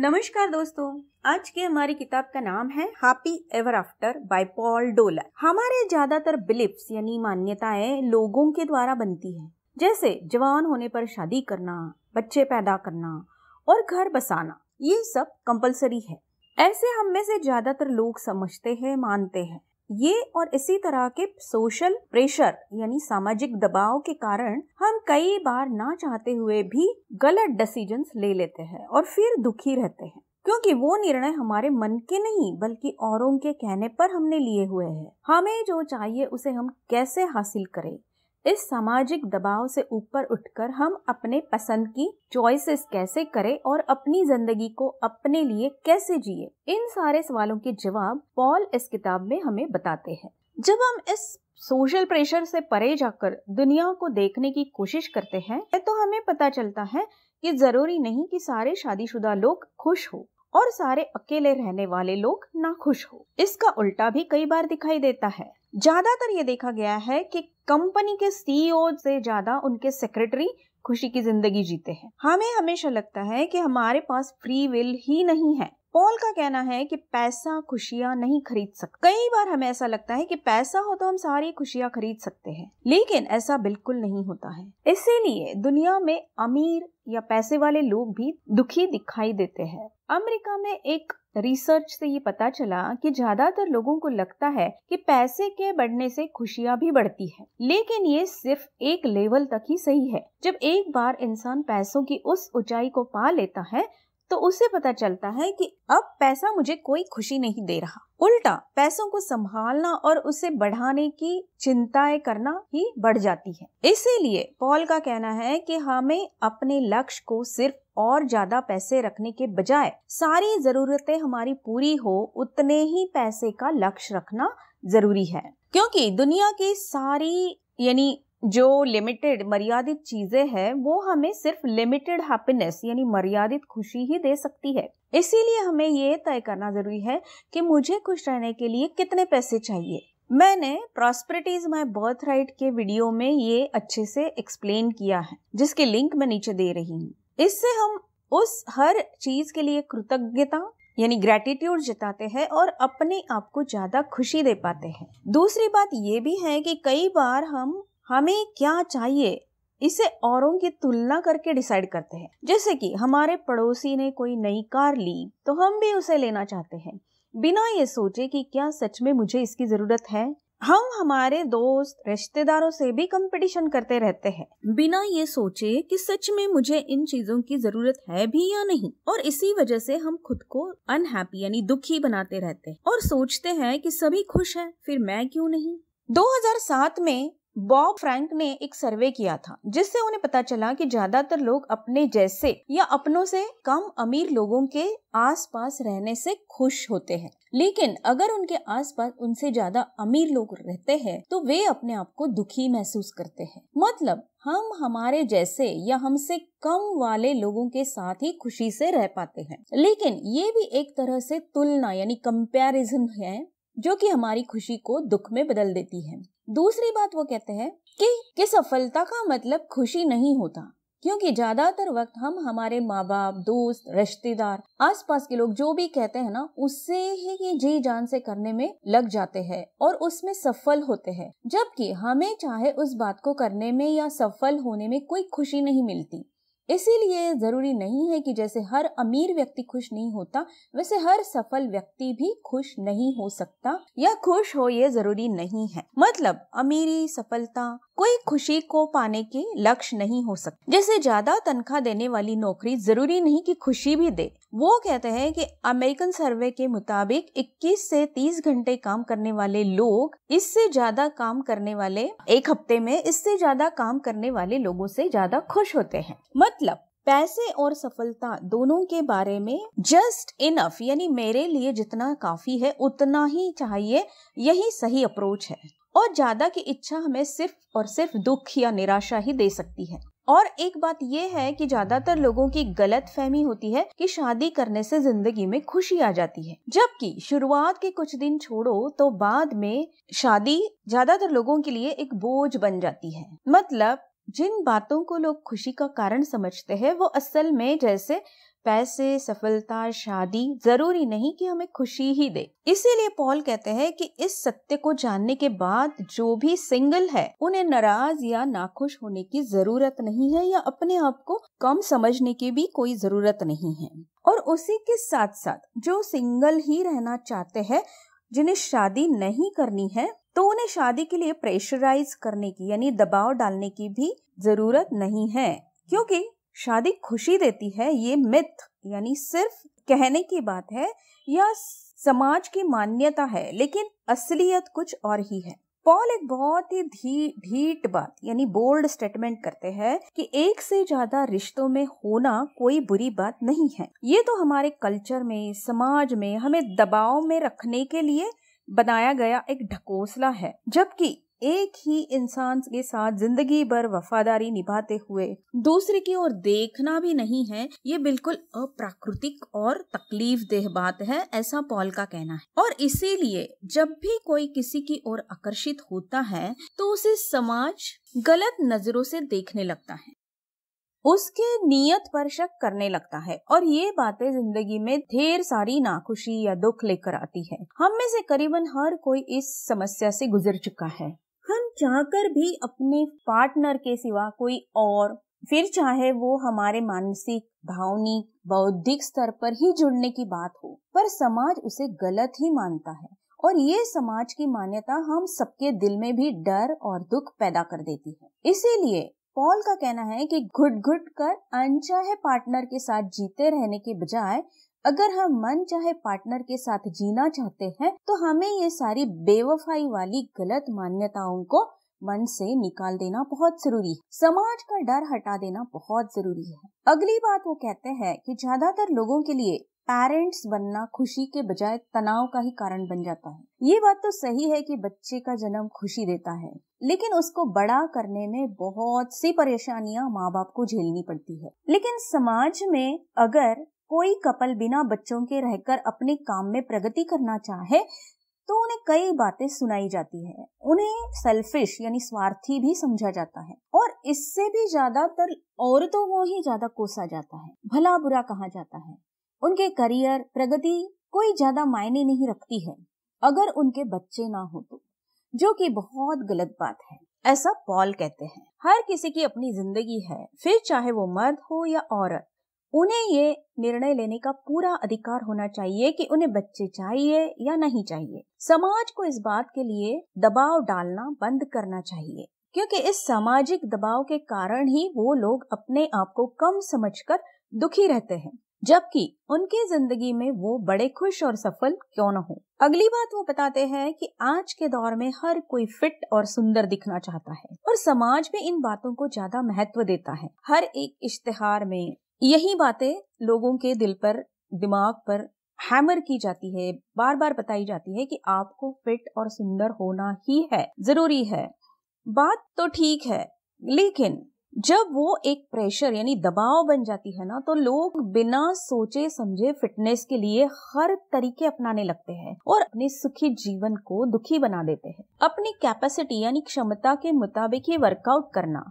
नमस्कार दोस्तों आज की हमारी किताब का नाम है happy ever after by Paul Dolan हमारे ज्यादातर बिलिप्स यानी मान्यताएं लोगों के द्वारा बनती है जैसे जवान होने पर शादी करना बच्चे पैदा करना और घर बसाना ये सब कंपलसरी है ऐसे हम में से ज्यादातर लोग समझते हैं मानते हैं ये और इसी तरह के सोशल प्रेशर यानी सामाजिक दबाव के कारण हम कई बार ना चाहते हुए भी गलत डिसीजन ले लेते हैं और फिर दुखी रहते हैं क्योंकि वो निर्णय हमारे मन के नहीं बल्कि औरों के कहने पर हमने लिए हुए हैं हमें जो चाहिए उसे हम कैसे हासिल करें इस सामाजिक दबाव से ऊपर उठकर हम अपने पसंद की चॉइसेस कैसे करें और अपनी जिंदगी को अपने लिए कैसे जिए इन सारे सवालों के जवाब पॉल इस किताब में हमें बताते हैं जब हम इस सोशल प्रेशर से परे जाकर दुनिया को देखने की कोशिश करते हैं तो हमें पता चलता है कि जरूरी नहीं कि सारे शादीशुदा लोग खुश हो और सारे अकेले रहने वाले लोग नाखुश हो इसका उल्टा भी कई बार दिखाई देता है ज्यादातर ये देखा गया है कि कंपनी के सीईओ e से ज्यादा उनके सेक्रेटरी खुशी की जिंदगी जीते हैं हमें हमेशा लगता है कि हमारे पास फ्री विल ही नहीं है पॉल का कहना है कि पैसा खुशियां नहीं खरीद सकता कई बार हमें ऐसा लगता है कि पैसा हो तो हम सारी खुशियां खरीद सकते हैं लेकिन ऐसा बिल्कुल नहीं होता है इसीलिए दुनिया में अमीर या पैसे वाले लोग भी दुखी दिखाई देते हैं अमेरिका में एक रिसर्च से ये पता चला कि ज्यादातर लोगों को लगता है कि पैसे के बढ़ने से खुशियां भी बढ़ती है लेकिन ये सिर्फ एक लेवल तक ही सही है जब एक बार इंसान पैसों की उस ऊंचाई को पा लेता है तो उसे पता चलता है कि अब पैसा मुझे कोई खुशी नहीं दे रहा उल्टा पैसों को संभालना और उसे बढ़ाने की चिंताएं करना ही बढ़ जाती है इसीलिए पॉल का कहना है कि हमें अपने लक्ष्य को सिर्फ और ज्यादा पैसे रखने के बजाय सारी जरूरतें हमारी पूरी हो उतने ही पैसे का लक्ष्य रखना जरूरी है क्योंकि दुनिया की सारी यानी जो लिमिटेड मर्यादित चीजें हैं वो हमें सिर्फ लिमिटेड हैप्पीनेस यानी मर्यादित खुशी ही दे सकती है इसीलिए हमें ये तय करना जरूरी है कि मुझे खुश रहने के लिए कितने पैसे चाहिए मैंने prosperity is my birth right के वीडियो में ये अच्छे से एक्सप्लेन किया है जिसके लिंक मैं नीचे दे रही हूँ इससे हम उस हर चीज के लिए कृतज्ञता यानी ग्रेटिट्यूड जताते हैं और अपने आप को ज़्यादा खुशी दे पाते हैं दूसरी बात ये भी है कि कई बार हम हमें क्या चाहिए इसे औरों की तुलना करके डिसाइड करते हैं जैसे कि हमारे पड़ोसी ने कोई नई कार ली तो हम भी उसे लेना चाहते हैं बिना ये सोचे कि क्या सच में मुझे इसकी ज़रूरत है हम हमारे दोस्त रिश्तेदारों से भी कंपटीशन करते रहते हैं बिना ये सोचे कि सच में मुझे इन चीजों की जरूरत है भी या नहीं और इसी वजह से हम खुद को अनहैप्पी यानी दुखी बनाते रहते हैं और सोचते हैं कि सभी खुश हैं फिर मैं क्यों नहीं 2007 में बॉब फ्रैंक ने एक सर्वे किया था जिससे उन्हें पता चला कि ज्यादातर लोग अपने जैसे या अपनों से कम अमीर लोगों के आसपास रहने से खुश होते हैं लेकिन अगर उनके आसपास उनसे ज्यादा अमीर लोग रहते हैं तो वे अपने आप को दुखी महसूस करते हैं मतलब हम हमारे जैसे या हमसे कम वाले लोगों के साथ ही खुशी से रह पाते हैं लेकिन ये भी एक तरह से तुलना यानी कंपैरिजन है जो कि हमारी खुशी को दुख में बदल देती है दूसरी बात वो कहते हैं कि, कि सफलता का मतलब खुशी नहीं होता क्योंकि ज्यादातर वक्त हम हमारे माँ बाप दोस्त रिश्तेदार आसपास के लोग जो भी कहते हैं ना उससे ही ये जी जान से करने में लग जाते हैं और उसमें सफल होते हैं जबकि हमें चाहे उस बात को करने में या सफल होने में कोई खुशी नहीं मिलती इसीलिए ज़रूरी नहीं है कि जैसे हर अमीर व्यक्ति खुश नहीं होता वैसे हर सफल व्यक्ति भी खुश नहीं हो सकता या खुश हो ये ज़रूरी नहीं है मतलब अमीरी सफलता कोई खुशी को पाने के लक्ष्य नहीं हो सकता जैसे ज्यादा तनख्वाह देने वाली नौकरी जरूरी नहीं कि खुशी भी दे वो कहते हैं कि अमेरिकन सर्वे के मुताबिक 21 से 30 घंटे काम करने वाले लोग इससे ज्यादा काम करने वाले एक हफ्ते में इससे ज्यादा काम करने वाले लोगों से ज्यादा खुश होते हैं मतलब पैसे और सफलता दोनों के बारे में जस्ट इनफ यानी मेरे लिए जितना काफी है उतना ही चाहिए यही सही अप्रोच है और ज्यादा की इच्छा हमें सिर्फ और सिर्फ दुख या निराशा ही दे सकती है और एक बात यह है कि ज्यादातर लोगों की गलत फहमी होती है कि शादी करने से जिंदगी में खुशी आ जाती है जबकि शुरुआत के कुछ दिन छोड़ो तो बाद में शादी ज्यादातर लोगों के लिए एक बोझ बन जाती है मतलब जिन बातों को लोग खुशी का कारण समझते हैं वो असल में जैसे पैसे सफलता शादी जरूरी नहीं कि हमें खुशी ही दे इसीलिए पॉल कहते हैं कि इस सत्य को जानने के बाद जो भी सिंगल है उन्हें नाराज या नाखुश होने की जरूरत नहीं है या अपने आप को कम समझने की भी कोई जरूरत नहीं है और उसी के साथ साथ जो सिंगल ही रहना चाहते हैं जिन्हें शादी नहीं करनी है तो उन्हें शादी के लिए प्रेशराइज करने की यानी दबाव डालने की भी जरूरत नहीं है क्योंकि शादी खुशी देती है ये मिथ यानी सिर्फ कहने की बात है या समाज की मान्यता है लेकिन असलियत कुछ और ही है पॉल एक बहुत ही धी ढीट बात यानी बोल्ड स्टेटमेंट करते हैं कि एक से ज्यादा रिश्तों में होना कोई बुरी बात नहीं है ये तो हमारे कल्चर में समाज में हमें दबाव में रखने के लिए बनाया गया एक ढकोसला है जबकि एक ही इंसान के साथ जिंदगी भर वफादारी निभाते हुए दूसरे की ओर देखना भी नहीं है ये बिल्कुल अप्राकृतिक और तकलीफ देह बात है ऐसा पॉल का कहना है और इसीलिए जब भी कोई किसी की ओर आकर्षित होता है तो उसे समाज गलत नजरों से देखने लगता है उसके नियत पर शक करने लगता है और ये बातें जिंदगी में ढेर सारी नाखुशी या दुख लेकर आती है हम में से करीबन हर कोई इस समस्या से गुजर चुका है हम चाहकर भी अपने पार्टनर के सिवा कोई और फिर चाहे वो हमारे मानसिक भावनिक बौद्धिक स्तर पर ही जुड़ने की बात हो पर समाज उसे गलत ही मानता है और ये समाज की मान्यता हम सबके दिल में भी डर और दुख पैदा कर देती है इसीलिए पॉल का कहना है कि घुट घुट कर अनचाहे पार्टनर के साथ जीते रहने के बजाय अगर हम मन चाहे पार्टनर के साथ जीना चाहते हैं तो हमें ये सारी बेवफाई वाली गलत मान्यताओं को मन से निकाल देना बहुत जरूरी है समाज का डर हटा देना बहुत जरूरी है अगली बात वो कहते हैं कि ज्यादातर लोगों के लिए पेरेंट्स बनना खुशी के बजाय तनाव का ही कारण बन जाता है ये बात तो सही है कि बच्चे का जन्म खुशी देता है लेकिन उसको बड़ा करने में बहुत सी परेशानियां माँ बाप को झेलनी पड़ती है लेकिन समाज में अगर कोई कपल बिना बच्चों के रहकर अपने काम में प्रगति करना चाहे तो उन्हें कई बातें सुनाई जाती है उन्हें सेल्फिश यानी स्वार्थी भी समझा जाता है और इससे भी ज्यादातर औरतों को ही ज्यादा कोसा जाता है भला बुरा कहा जाता है उनके करियर प्रगति कोई ज्यादा मायने नहीं रखती है अगर उनके बच्चे ना हो तो जो कि बहुत गलत बात है ऐसा पॉल कहते हैं हर किसी की अपनी जिंदगी है फिर चाहे वो मर्द हो या औरत उन्हें ये निर्णय लेने का पूरा अधिकार होना चाहिए कि उन्हें बच्चे चाहिए या नहीं चाहिए समाज को इस बात के लिए दबाव डालना बंद करना चाहिए क्योंकि इस सामाजिक दबाव के कारण ही वो लोग अपने आप को कम समझकर दुखी रहते हैं जबकि उनकी जिंदगी में वो बड़े खुश और सफल क्यों न हो अगली बात वो बताते हैं कि आज के दौर में हर कोई फिट और सुंदर दिखना चाहता है और समाज में इन बातों को ज्यादा महत्व देता है हर एक इश्तेहार में यही बातें लोगों के दिल पर दिमाग पर हैमर की जाती है बार बार बताई जाती है कि आपको फिट और सुंदर होना ही है जरूरी है बात तो ठीक है लेकिन जब वो एक प्रेशर यानी दबाव बन जाती है ना तो लोग बिना सोचे समझे फिटनेस के लिए हर तरीके अपनाने लगते हैं और अपने सुखी जीवन को दुखी बना देते हैं अपनी कैपेसिटी यानी क्षमता के मुताबिक ही वर्कआउट करना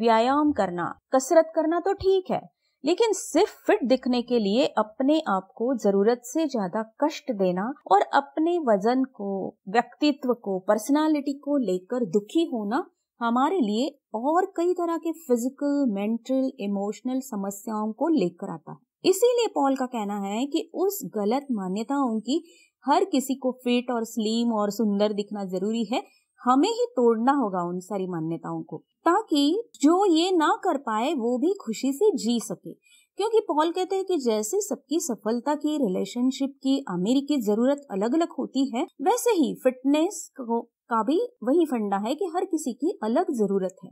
व्यायाम करना कसरत करना तो ठीक है लेकिन सिर्फ फिट दिखने के लिए अपने आप को जरूरत से ज्यादा कष्ट देना और अपने वजन को व्यक्तित्व को पर्सनालिटी को लेकर दुखी होना हमारे लिए और कई तरह के फिजिकल मेंटल इमोशनल समस्याओं को लेकर आता है इसीलिए पॉल का कहना है कि उस गलत मान्यताओं की हर किसी को फिट और स्लीम और सुंदर दिखना जरूरी है हमें ही तोड़ना होगा उन सारी मान्यताओं को ताकि जो ये ना कर पाए वो भी खुशी से जी सके क्योंकि पॉल कहते हैं कि जैसे सबकी सफलता की रिलेशनशिप की अमीर की जरूरत अलग अलग होती है वैसे ही फिटनेस को का भी वही फंडा है कि हर किसी की अलग ज़रूरत है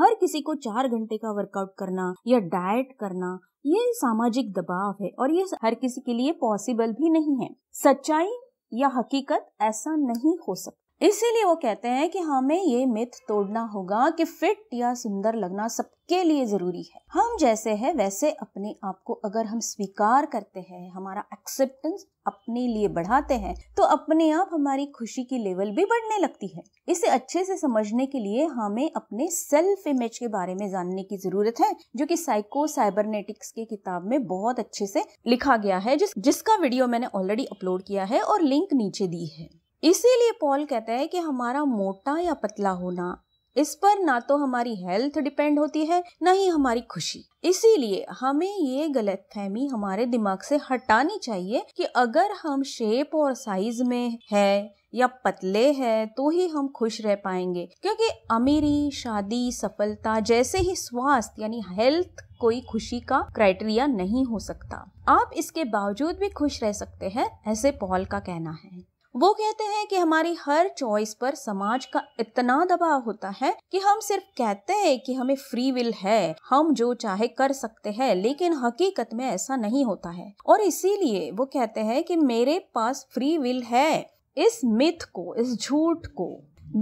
हर किसी को चार घंटे का वर्कआउट करना या डाइट करना ये सामाजिक दबाव है और ये हर किसी के लिए पॉसिबल भी नहीं है सच्चाई या हकीकत ऐसा नहीं हो सकता इसीलिए वो कहते हैं कि हमें ये मिथ तोड़ना होगा कि फिट या सुंदर लगना सबके लिए ज़रूरी है हम जैसे हैं वैसे अपने आप को अगर हम स्वीकार करते हैं हमारा एक्सेप्टेंस अपने लिए बढ़ाते हैं तो अपने आप हमारी खुशी की लेवल भी बढ़ने लगती है इसे अच्छे से समझने के लिए हमें अपने सेल्फ इमेज के बारे में जानने की ज़रूरत है जो कि साइको साइबरनेटिक्स की किताब में बहुत अच्छे से लिखा गया है जिस जिसका वीडियो मैंने ऑलरेडी अपलोड किया है और लिंक नीचे दी है इसीलिए पॉल कहता है कि हमारा मोटा या पतला होना इस पर ना तो हमारी हेल्थ डिपेंड होती है ना ही हमारी खुशी इसीलिए हमें ये गलत फहमी हमारे दिमाग से हटानी चाहिए कि अगर हम शेप और साइज में है या पतले है तो ही हम खुश रह पाएंगे क्योंकि अमीरी शादी सफलता जैसे ही स्वास्थ्य यानी हेल्थ कोई खुशी का क्राइटेरिया नहीं हो सकता आप इसके बावजूद भी खुश रह सकते हैं ऐसे पॉल का कहना है वो कहते हैं कि हमारी हर चॉइस पर समाज का इतना दबाव होता है कि हम सिर्फ कहते हैं कि हमें फ्री विल है हम जो चाहे कर सकते हैं लेकिन हकीकत में ऐसा नहीं होता है और इसीलिए वो कहते हैं कि मेरे पास फ्री विल है इस मिथ को इस झूठ को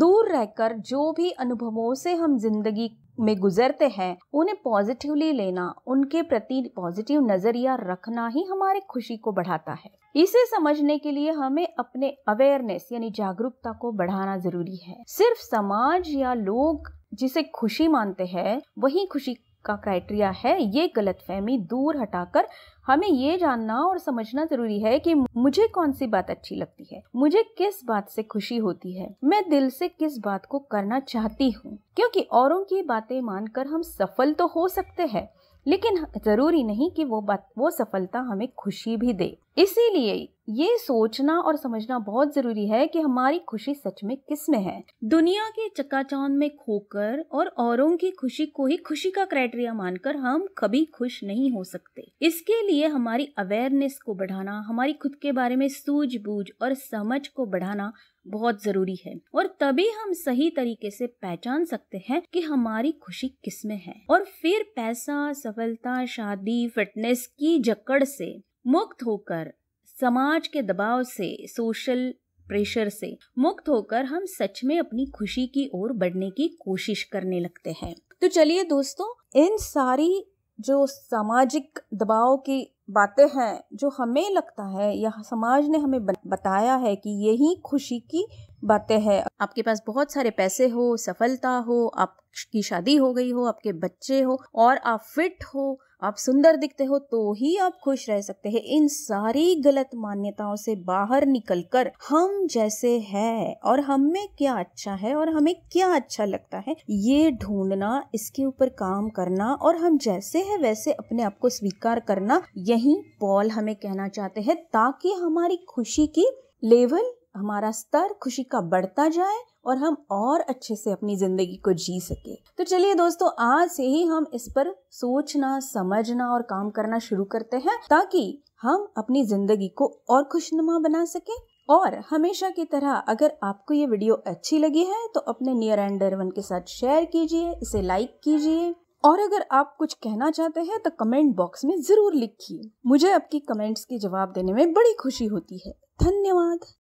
दूर रहकर जो भी अनुभवों से हम जिंदगी में गुजरते हैं उन्हें पॉजिटिवली लेना उनके प्रति पॉजिटिव नज़रिया रखना ही हमारे खुशी को बढ़ाता है इसे समझने के लिए हमें अपने अवेयरनेस यानी जागरूकता को बढ़ाना जरूरी है सिर्फ समाज या लोग जिसे खुशी मानते हैं वही खुशी का क्राइटेरिया है ये गलत फहमी दूर हटाकर हमें ये जानना और समझना जरूरी है कि मुझे कौन सी बात अच्छी लगती है मुझे किस बात से खुशी होती है मैं दिल से किस बात को करना चाहती हूँ क्योंकि औरों की बातें मानकर हम सफल तो हो सकते हैं लेकिन ज़रूरी नहीं कि वो बात वो सफलता हमें खुशी भी दे इसीलिए ये सोचना और समझना बहुत जरूरी है कि हमारी खुशी सच में किस में है दुनिया के चक्काचौंध में खोकर और औरों की खुशी को ही खुशी का क्राइटेरिया मानकर हम कभी खुश नहीं हो सकते इसके लिए हमारी अवेयरनेस को बढ़ाना हमारी खुद के बारे में सूझबूझ और समझ को बढ़ाना बहुत जरूरी है और तभी हम सही तरीके से पहचान सकते हैं कि हमारी खुशी में है और फिर पैसा सफलता शादी फिटनेस की जकड़ से मुक्त होकर समाज के दबाव से सोशल प्रेशर से मुक्त होकर हम सच में अपनी खुशी की ओर बढ़ने की कोशिश करने लगते हैं तो चलिए दोस्तों इन सारी जो सामाजिक दबाव की बातें हैं जो हमें लगता है या समाज ने हमें बताया है कि यही खुशी की बातें हैं आपके पास बहुत सारे पैसे हो सफलता हो आपकी शादी हो गई हो आपके बच्चे हो और आप फिट हो आप सुंदर दिखते हो तो ही आप खुश रह सकते हैं इन सारी गलत मान्यताओं से बाहर निकलकर हम जैसे हैं और हम में क्या अच्छा है और हमें क्या अच्छा लगता है ये ढूंढना इसके ऊपर काम करना और हम जैसे हैं वैसे अपने आप को स्वीकार करना यही पॉल हमें कहना चाहते हैं ताकि हमारी खुशी की लेवल हमारा स्तर खुशी का बढ़ता जाए और हम और अच्छे से अपनी ज़िंदगी को जी सके तो चलिए दोस्तों आज से ही हम इस पर सोचना समझना और काम करना शुरू करते हैं ताकि हम अपनी ज़िंदगी को और खुशनुमा बना सकें और हमेशा की तरह अगर आपको ये वीडियो अच्छी लगी है तो अपने नियर एंड डर वन के साथ शेयर कीजिए इसे लाइक कीजिए और अगर आप कुछ कहना चाहते हैं तो कमेंट बॉक्स में ज़रूर लिखिए मुझे आपकी कमेंट्स के जवाब देने में बड़ी खुशी होती है धन्यवाद